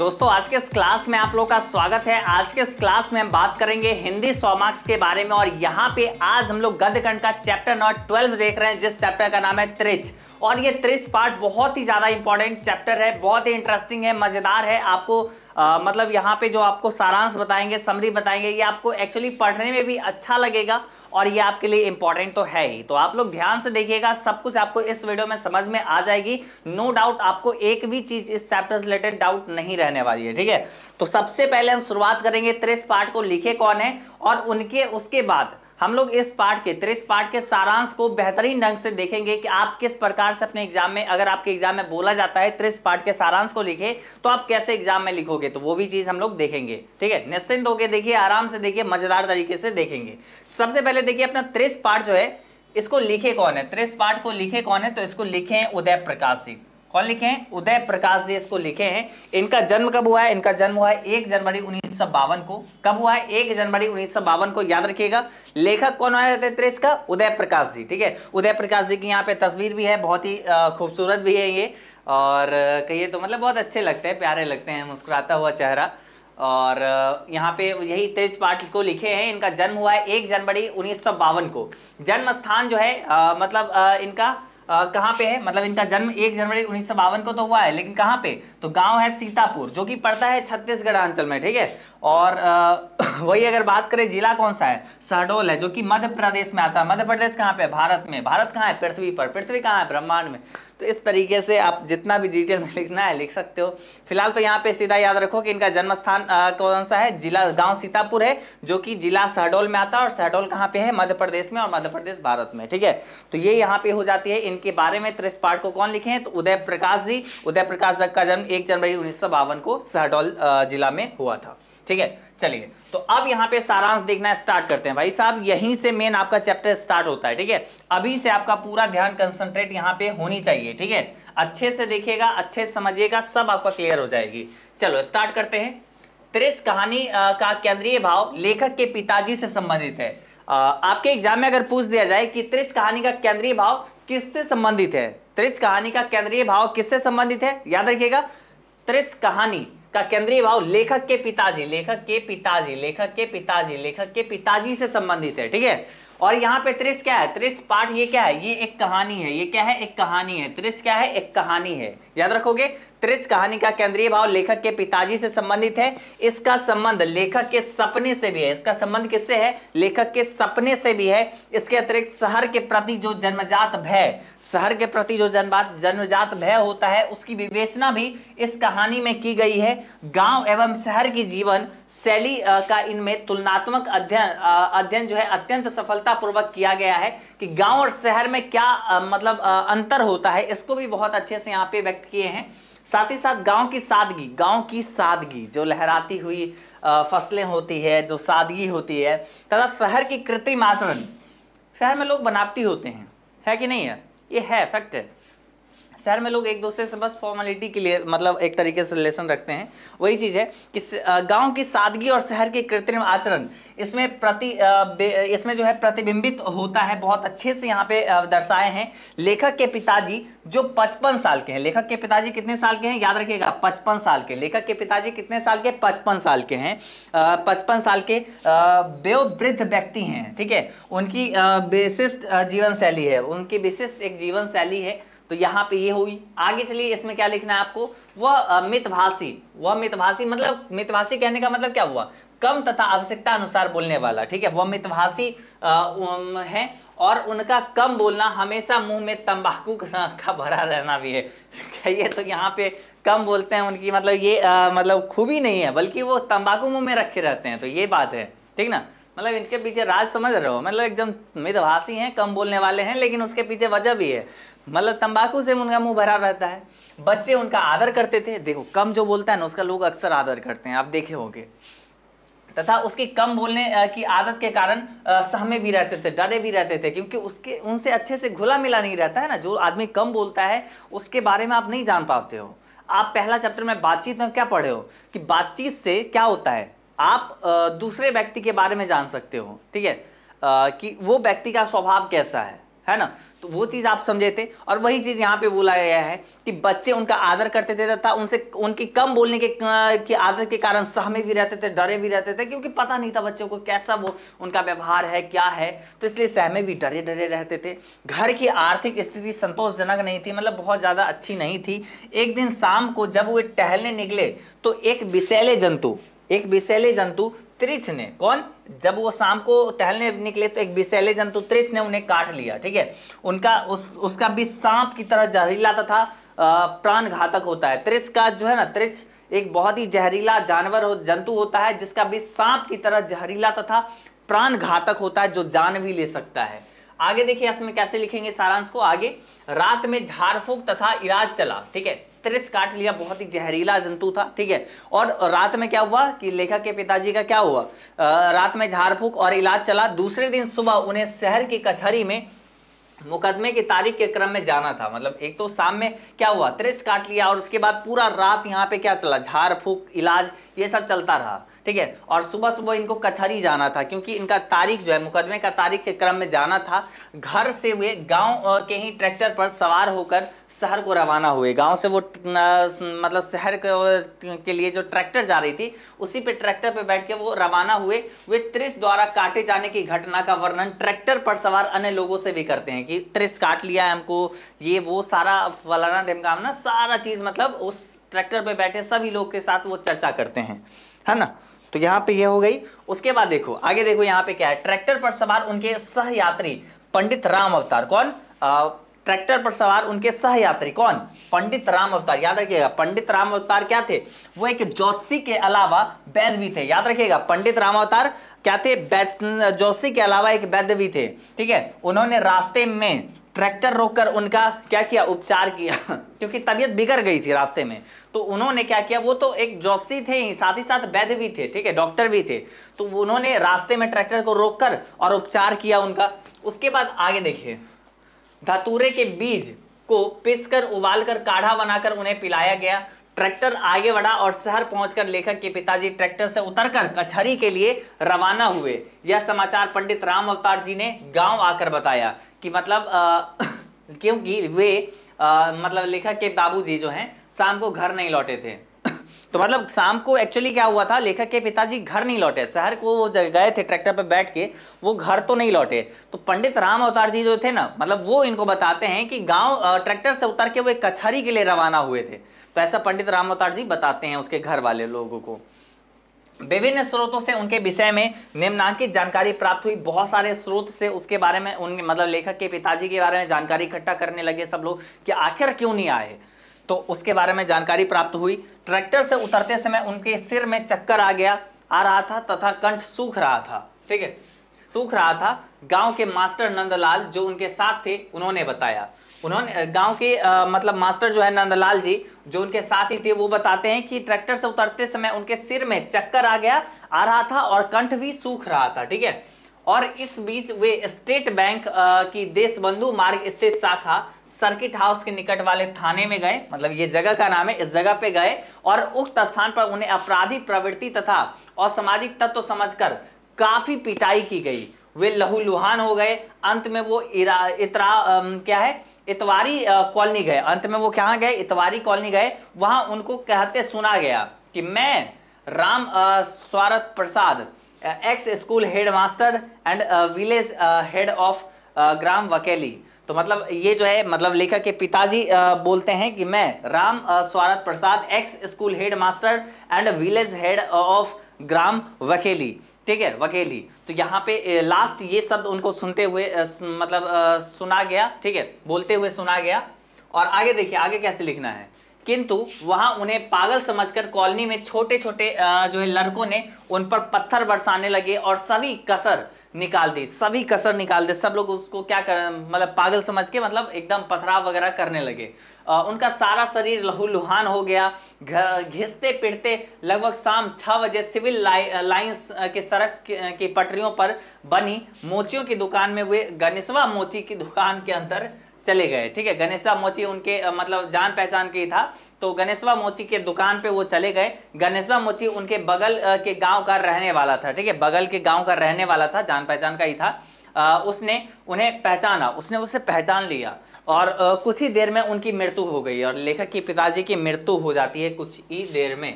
दोस्तों आज के इस क्लास में आप लोग का स्वागत है आज के इस क्लास में हम बात करेंगे हिंदी सौ मार्क्स के बारे में और यहाँ पे आज हम लोग गदखंड का चैप्टर नंबर ट्वेल्व देख रहे हैं जिस चैप्टर का नाम है त्रिच और ये त्रिच पार्ट बहुत ही ज़्यादा इंपॉर्टेंट चैप्टर है बहुत ही इंटरेस्टिंग है मज़ेदार है आपको आ, मतलब यहाँ पे जो आपको सारांश बताएंगे समरी बताएंगे ये आपको एक्चुअली पढ़ने में भी अच्छा लगेगा और ये आपके लिए इंपॉर्टेंट तो है ही तो आप लोग ध्यान से देखिएगा सब कुछ आपको इस वीडियो में समझ में आ जाएगी नो no डाउट आपको एक भी चीज इस चैप्टर से रिलेटेड डाउट नहीं रहने वाली है ठीक है तो सबसे पहले हम शुरुआत करेंगे त्रिस पार्ट को लिखे कौन है और उनके उसके बाद हम लोग इस पार्ट के त्रिश पार्ट के सारांश को बेहतरीन ढंग से देखेंगे कि आप किस प्रकार से अपने एग्जाम में अगर आपके एग्जाम में बोला जाता है त्रिस पार्ट के सारांश को लिखे तो आप कैसे एग्जाम में लिखोगे तो वो भी चीज हम लोग देखेंगे ठीक है निश्चिंत होकर देखिए आराम से देखिए मजेदार तरीके से देखेंगे सबसे पहले देखिए अपना त्रिस पार्ट जो है इसको लिखे कौन है त्रिस पार्ट को लिखे कौन है तो इसको लिखे उदय प्रकाश सिंह कौन लिखे हैं उदय प्रकाश जी इसको लिखे हैं इनका जन्म कब हुआ है इनका जन्म हुआ है एक जनवरी उन्नीस को कब हुआ है एक जनवरी उन्नीस को याद रखिएगा लेखक कौन हुआ है का उदय प्रकाश जी ठीक है उदय प्रकाश जी की यहाँ पे तस्वीर भी है बहुत ही खूबसूरत भी है ये और कहिए तो मतलब बहुत अच्छे लगते हैं प्यारे लगते हैं मुस्कुराता हुआ चेहरा और यहाँ पे यही तेज पाठ को लिखे हैं इनका जन्म हुआ है एक जनवरी उन्नीस को जन्म स्थान जो है आ, मतलब आ, इनका कहाँ पे है मतलब इनका जन्म एक जनवरी उन्नीस को तो हुआ है लेकिन कहाँ पे तो गांव है सीतापुर जो कि पड़ता है छत्तीसगढ़ अंचल में ठीक है और वही अगर बात करें जिला कौन सा है शहडोल है जो कि मध्य प्रदेश में आता है मध्य प्रदेश कहाँ पे भारत में भारत कहाँ है पृथ्वी पर पृथ्वी कहाँ है ब्रह्मांड में तो इस तरीके से आप जितना भी डिटेल में लिखना है लिख सकते हो फिलहाल तो यहाँ पे सीधा याद रखो कि इनका जन्म स्थान कौन सा है जिला गांव सीतापुर है जो कि जिला शहडोल में आता है और शहडोल कहाँ पे है मध्य प्रदेश में और मध्य प्रदेश भारत में ठीक है तो ये यहाँ पे हो जाती है इनके बारे में त्रिस पाठ को कौन लिखे हैं तो उदय प्रकाश जी उदय प्रकाश का जन्म एक जनवरी उन्नीस को शहडोल जिला में हुआ था ठीक है चलिए तो अब यहाँ पे सारांश देखना स्टार्ट करते हैं भाई साहब यहीं से मेन आपका चैप्टर स्टार्ट होता है ठीक है अभी से आपका पूरा ध्यान कंसंट्रेट यहाँ पे होनी चाहिए ठीक है अच्छे से देखिएगा अच्छे से समझिएगा सब आपका क्लियर हो जाएगी चलो स्टार्ट करते हैं त्रिज कहानी का केंद्रीय भाव लेखक के पिताजी से संबंधित है आपके एग्जाम में अगर पूछ दिया जाए कि त्रिज कहानी का केंद्रीय भाव किससे संबंधित है त्रिज कहानी का केंद्रीय भाव किससे संबंधित है याद रखिएगा त्रिज कहानी का केंद्रीय भाव लेखक के पिताजी लेखक के पिताजी लेखक के पिताजी लेखक के पिताजी से संबंधित है ठीक है और यहाँ पे त्रिस क्या है त्रिस पाठ ये क्या है ये एक कहानी है ये क्या है एक कहानी है त्रिस क्या है एक कहानी है याद रखोगे त्रिस कहानी का केंद्रीय भाव लेखक के पिताजी से संबंधित है इसका संबंध लेखक के सपने से भी है इसका संबंध किससे है लेखक के सपने से भी है इसके अतिरिक्त शहर के प्रति जो जन्मजात भय शहर के प्रति जो जन्मजात जन्मजात भय होता है उसकी विवेचना भी इस कहानी में की गई है गांव एवं शहर की जीवन शैली का इनमें तुलनात्मक अध्ययन अध्ययन जो है अत्यंत सफलता पूर्वक किया गया है कि गांव और शहर में क्या आ, मतलब आ, अंतर होता है इसको भी बहुत अच्छे से यहाँ पे व्यक्त किए हैं साथ ही साथ गांव की सादगी गांव की सादगी जो लहराती हुई फसलें होती है जो सादगी होती है तथा शहर की कृत्रिम आचरण शहर में लोग बनावटी होते हैं है कि नहीं है ये है फैक्ट है शहर में लोग एक दूसरे से बस फॉर्मेलिटी के लिए मतलब एक तरीके से रिलेशन रखते हैं वही चीज़ है कि गांव की सादगी और शहर के कृत्रिम आचरण इसमें प्रति इसमें जो है प्रतिबिंबित होता है बहुत अच्छे से यहाँ पे दर्शाए हैं लेखक के पिताजी जो पचपन साल के हैं लेखक के पिताजी कितने साल के हैं याद रखिएगा पचपन साल के लेखक के पिताजी कितने साल के पचपन साल के हैं पचपन साल के वयोवृद्ध व्यक्ति हैं ठीक है उनकी विशिष्ट जीवन शैली है उनकी विशिष्ट एक जीवन शैली है तो यहाँ पे ये हुई आगे चलिए इसमें क्या लिखना है आपको वह मितभाषी वह मितभाषी मतलब मितभाषी कहने का मतलब क्या हुआ कम तथा आवश्यकता अनुसार बोलने वाला ठीक है वह मितभाषी है और उनका कम बोलना हमेशा मुंह में तंबाकू का भरा रहना भी है ये तो यहाँ पे कम बोलते हैं उनकी मतलब ये आ, मतलब खूबी नहीं है बल्कि वो तंबाकू मुंह में रखे रहते हैं तो ये बात है ठीक ना मतलब इनके पीछे राज समझ रहे हो मतलब एकदम मितभाषी हैं कम बोलने वाले हैं लेकिन उसके पीछे वजह भी है मतलब तंबाकू से उनका मुंह भरा रहता है बच्चे उनका आदर करते थे देखो कम जो बोलता है ना उसका लोग अक्सर आदर करते हैं आप देखे होंगे तथा उसकी कम बोलने की आदत के कारण सहमे भी रहते थे डरे भी रहते थे क्योंकि उसके उनसे अच्छे से घुला मिला नहीं रहता है ना जो आदमी कम बोलता है उसके बारे में आप नहीं जान पाते हो आप पहला चैप्टर में बातचीत में क्या पढ़े हो कि बातचीत से क्या होता है आप दूसरे व्यक्ति के बारे में जान सकते हो ठीक है कि वो व्यक्ति का स्वभाव कैसा है है ना तो वो चीज़ आप समझे थे और वही चीज़ यहाँ पे बोला गया है कि बच्चे उनका आदर करते थे तथा उनसे उनकी कम बोलने के की आदत के कारण सहमे भी रहते थे डरे भी रहते थे क्योंकि पता नहीं था बच्चों को कैसा वो उनका व्यवहार है क्या है तो इसलिए सहमे भी डरे डरे रहते थे घर की आर्थिक स्थिति संतोषजनक नहीं थी मतलब बहुत ज़्यादा अच्छी नहीं थी एक दिन शाम को जब वे टहलने निकले तो एक विशैले जंतु एक विषैले जंतु त्रिछ ने कौन जब वो शाम को टहलने निकले तो एक विषैले जंतु त्रिछ ने उन्हें काट लिया ठीक है उनका उस उसका भी सांप की तरह जहरीला तथा प्राण घातक होता है त्रिछ का जो है ना त्रिछ एक बहुत ही जहरीला जानवर हो जंतु होता है जिसका भी सांप की तरह जहरीला तथा प्राण घातक होता है जो जान भी ले सकता है आगे देखिए इसमें कैसे लिखेंगे सारांश को आगे रात में झाड़ फूक तथा इराज चला ठीक है त्रिस काट लिया बहुत ही जहरीला जंतु था ठीक है और रात में क्या हुआ कि लेखक के पिताजी का क्या हुआ रात में झाड़ और इलाज चला दूसरे दिन सुबह उन्हें शहर की कचहरी में मुकदमे की तारीख के क्रम में जाना था मतलब एक तो शाम में क्या हुआ त्रिस काट लिया और उसके बाद पूरा रात यहाँ पे क्या चला झाड़ फूक इलाज ये सब चलता रहा ठीक है और सुबह सुबह इनको कचहरी जाना था क्योंकि इनका तारीख जो है मुकदमे का तारीख के क्रम में जाना था घर से वे गांव के ही ट्रैक्टर पर सवार होकर शहर को रवाना हुए गांव से वो मतलब शहर के लिए जो ट्रैक्टर जा रही थी उसी पे ट्रैक्टर पे बैठ के वो रवाना हुए वे त्रिस द्वारा काटे जाने की घटना का वर्णन ट्रैक्टर पर सवार अन्य लोगों से भी करते हैं कि त्रिस काट लिया है हमको ये वो सारा फलाना ढेमकामना सारा चीज़ मतलब उस ट्रैक्टर पे बैठे सभी लोग के साथ वो चर्चा करते हैं है ना तो यहाँ पे ये हो गई उसके बाद देखो आगे देखो यहाँ पे क्या है ट्रैक्टर पर सवार उनके सहयात्री पंडित राम अवतार कौन ट्रैक्टर पर सवार उनके सहयात्री कौन पंडित राम अवतार याद रखिएगा पंडित राम अवतार क्या थे वो एक ज्योतिषी के अलावा वैद्य भी थे याद रखिएगा पंडित राम अवतार क्या थे ज्योतिषी के अलावा एक वैद्य भी थे ठीक है उन्होंने रास्ते में ट्रैक्टर रोककर उनका क्या किया उपचार किया क्योंकि तबीयत बिगड़ गई थी रास्ते में तो उन्होंने क्या किया वो तो एक जोशी थे ही साथ ही साथ वैद्य भी थे ठीक है डॉक्टर भी थे तो उन्होंने रास्ते में ट्रैक्टर को रोककर और उपचार किया उनका उसके बाद आगे देखिए धतूरे के बीज को पिसकर उबालकर काढ़ा बनाकर उन्हें पिलाया गया ट्रैक्टर आगे बढ़ा और शहर पहुंचकर लेखक के पिताजी ट्रैक्टर से उतरकर कचहरी के लिए रवाना हुए यह समाचार पंडित राम अवतार जी ने गांव आकर बताया कि मतलब क्योंकि वे आ, मतलब लेखक के बाबूजी जो हैं शाम को घर नहीं लौटे थे तो मतलब शाम को एक्चुअली क्या हुआ था लेखक के पिताजी घर नहीं लौटे शहर को वो गए थे ट्रैक्टर पर बैठ के वो घर तो नहीं लौटे तो पंडित राम अवतार जी जो थे ना मतलब वो इनको बताते हैं कि गांव ट्रैक्टर से उतर के वो एक कचहरी के लिए रवाना हुए थे तो ऐसा पंडित राम अवतार जी बताते हैं उसके घर वाले लोगों को विभिन्न स्रोतों से उनके विषय में निम्नांकित जानकारी प्राप्त हुई बहुत सारे स्रोत से उसके बारे में उनके मतलब लेखक के पिताजी के बारे में जानकारी इकट्ठा करने लगे सब लोग कि आखिर क्यों नहीं आए तो उसके बारे में जानकारी प्राप्त हुई ट्रैक्टर से उतरते समय उनके सिर में चक्कर आ गया आ रहा था तथा कंठ सूख रहा था ठीक है सूख रहा था गांव के मास्टर नंदलाल जो उनके साथ थे उन्होंने बताया उन्होंने गांव के आ, मतलब मास्टर जो है नंदलाल जी जो उनके साथ ही थे वो बताते हैं कि ट्रैक्टर से उतरते समय उनके सिर में चक्कर आ गया आ रहा था और कंठ भी सूख रहा था ठीक है और इस बीच वे स्टेट बैंक आ, की देशबंधु मार्ग स्थित शाखा सर्किट हाउस के निकट वाले थाने में गए मतलब ये जगह का नाम है इस जगह पे गए और उक्त स्थान पर उन्हें अपराधी प्रवृत्ति तथा और सामाजिक तत्व समझकर काफी पिटाई की गई वे लहूलुहान हो गए अंत में वो इरा इतरा क्या है इतवारी कॉलोनी गए अंत में वो क्या गए इतवारी कॉलोनी गए वहां उनको कहते सुना गया कि मैं Ram Swarat Prasad ex school headmaster and village head of ग्राम वकेली तो मतलब ये जो है मतलब लेखक के पिताजी बोलते हैं कि मैं Ram Swarat Prasad ex school headmaster and village head of ग्राम वकेली ठीक है वकेली तो यहाँ पे लास्ट ये शब्द उनको सुनते हुए मतलब सुना गया ठीक है बोलते हुए सुना गया और आगे देखिए आगे कैसे लिखना है किंतु वहां उन्हें पागल समझकर कॉलोनी में छोटे छोटे जो है लड़कों ने उन पर पत्थर बरसाने लगे और सभी कसर निकाल दी सभी कसर निकाल दी सब लोग उसको क्या कर मतलब पागल समझ के मतलब एकदम पथराव वगैरह करने लगे आ, उनका सारा शरीर लहूलुहान हो गया घिसते पिटते लगभग शाम छः बजे सिविल लाइ, लाइन्स के सड़क की पटरियों पर बनी मोचियों की दुकान में वे गणेशवा मोची की दुकान के अंदर चले गए ठीक है गणेशवा मोची उनके मतलब जान पहचान के ही था तो गणेशवा मोची के दुकान पे वो चले गए गणेशवा मोची उनके बगल के गांव का रहने वाला था ठीक है बगल के गांव का रहने वाला था जान पहचान का ही था आ, उसने उन्हें पहचाना उसने उसे पहचान लिया और आ, कुछ ही देर में उनकी मृत्यु हो गई और लेखक के पिताजी की मृत्यु हो जाती है कुछ ही देर में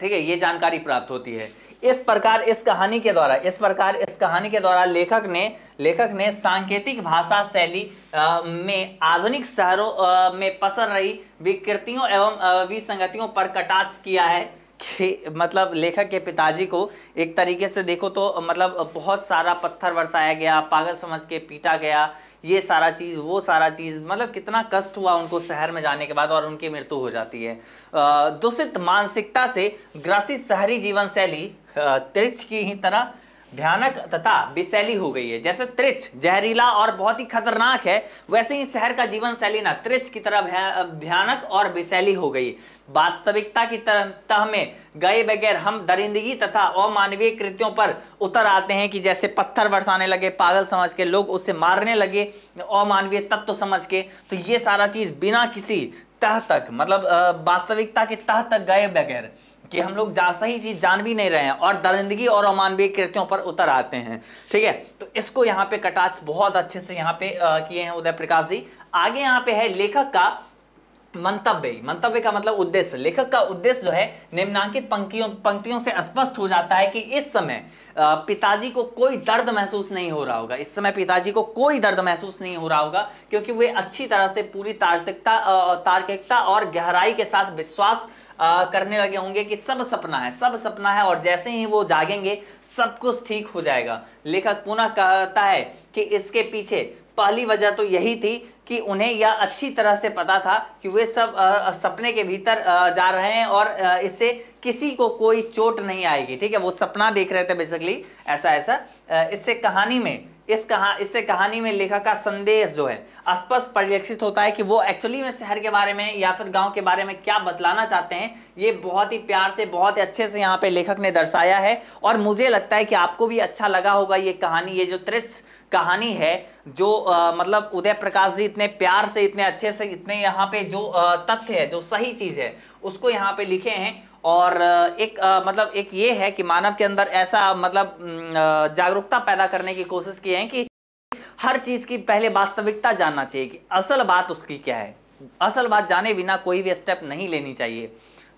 ठीक है ये जानकारी प्राप्त होती है इस प्रकार इस कहानी के द्वारा इस प्रकार इस कहानी के द्वारा लेखक ने लेखक ने सांकेतिक भाषा शैली में आधुनिक शहरों में पसर रही विकृतियों एवं विसंगतियों पर कटाक्ष किया है कि मतलब लेखक के पिताजी को एक तरीके से देखो तो मतलब बहुत सारा पत्थर बरसाया गया पागल समझ के पीटा गया ये सारा चीज़ वो सारा चीज़ मतलब कितना कष्ट हुआ उनको शहर में जाने के बाद और उनकी मृत्यु हो जाती है दूषित मानसिकता से ग्रासित शहरी जीवन शैली तिरछ की ही तरह भयानक तथा विशैली हो गई है जैसे त्रिच जहरीला और बहुत ही खतरनाक है वैसे ही शहर का जीवन शैली ना त्रिच की तरह भयानक और विशैली हो गई वास्तविकता की तह में गए बगैर हम दरिंदगी तथा अमानवीय कृत्यों पर उतर आते हैं कि जैसे पत्थर बरसाने लगे पागल समझ के लोग उससे मारने लगे अमानवीय तत्व समझ के तो ये सारा चीज बिना किसी तह तक मतलब वास्तविकता के तह तक गए बगैर कि हम लोग जा सही चीज़ जान भी नहीं रहे हैं और दरिंदगी और अमानवीय कृत्यों पर उतर आते हैं ठीक है तो इसको यहाँ पे कटाक्ष बहुत अच्छे से यहाँ पे किए हैं उदय प्रकाश जी आगे यहाँ पे है लेखक का मंतव्य मंतव्य का मतलब उद्देश्य लेखक का उद्देश्य जो है निम्नांकित पंक्तियों पंक्तियों से स्पष्ट हो जाता है कि इस समय पिताजी को कोई दर्द महसूस नहीं हो रहा होगा इस समय पिताजी को कोई दर्द महसूस नहीं हो रहा होगा क्योंकि वे अच्छी तरह से पूरी तार्किकता तार्किकता और गहराई के साथ विश्वास आ, करने लगे होंगे कि सब सपना है सब सपना है और जैसे ही वो जागेंगे सब कुछ ठीक हो जाएगा लेखक पुनः कहता है कि इसके पीछे पहली वजह तो यही थी कि उन्हें यह अच्छी तरह से पता था कि वे सब आ, सपने के भीतर आ, जा रहे हैं और आ, इससे किसी को कोई चोट नहीं आएगी ठीक है वो सपना देख रहे थे बेसिकली ऐसा ऐसा इससे कहानी में इस कहा इससे कहानी में लेखक का संदेश जो है स्पष्ट परिलक्षित होता है कि वो एक्चुअली में शहर के बारे में या फिर गांव के बारे में क्या बतलाना चाहते हैं ये बहुत ही प्यार से बहुत ही अच्छे से यहाँ पे लेखक ने दर्शाया है और मुझे लगता है कि आपको भी अच्छा लगा होगा ये कहानी ये जो त्रिस कहानी है जो आ, मतलब उदय प्रकाश जी इतने प्यार से इतने अच्छे से इतने यहाँ पे जो तथ्य है जो सही चीज़ है उसको यहाँ पे लिखे हैं और एक आ, मतलब एक ये है कि मानव के अंदर ऐसा मतलब जागरूकता पैदा करने की कोशिश की है कि हर चीज़ की पहले वास्तविकता जानना चाहिए कि असल बात उसकी क्या है असल बात जाने बिना कोई भी स्टेप नहीं लेनी चाहिए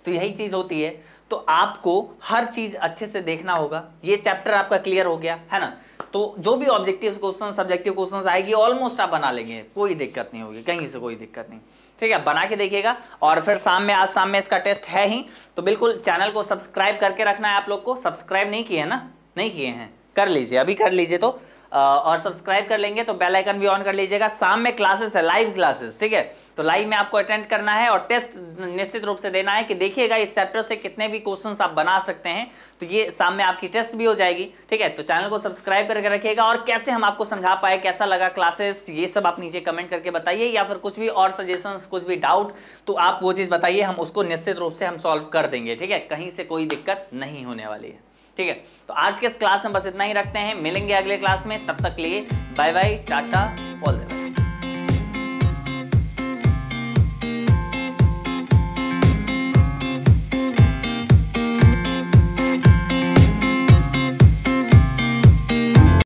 तो यही चीज़ होती है तो आपको हर चीज़ अच्छे से देखना होगा ये चैप्टर आपका क्लियर हो गया है ना तो जो भी ऑब्जेक्टिव क्वेश्चन सब्जेक्टिव क्वेश्चन आएगी ऑलमोस्ट आप बना लेंगे कोई दिक्कत नहीं होगी कहीं से कोई दिक्कत नहीं ठीक है बना के देखिएगा और फिर शाम में आज शाम में इसका टेस्ट है ही तो बिल्कुल चैनल को सब्सक्राइब करके रखना है आप लोग को सब्सक्राइब नहीं किए ना नहीं किए हैं कर लीजिए अभी कर लीजिए तो और सब्सक्राइब कर लेंगे तो बेल आइकन भी ऑन कर लीजिएगा शाम में क्लासेस है लाइव क्लासेस ठीक है तो लाइव में आपको अटेंड करना है और टेस्ट निश्चित रूप से देना है कि देखिएगा इस चैप्टर से कितने भी क्वेश्चन आप बना सकते हैं तो ये शाम में आपकी टेस्ट भी हो जाएगी ठीक है तो चैनल को सब्सक्राइब करके रखिएगा और कैसे हम आपको समझा पाए कैसा लगा क्लासेस ये सब आप नीचे कमेंट करके बताइए या फिर कुछ भी और सजेशन कुछ भी डाउट तो आप वो चीज़ बताइए हम उसको निश्चित रूप से हम सॉल्व कर देंगे ठीक है कहीं से कोई दिक्कत नहीं होने वाली है ठीक है तो आज के इस क्लास में बस इतना ही रखते हैं मिलेंगे अगले क्लास में तब तक लिए bye bye tata all the best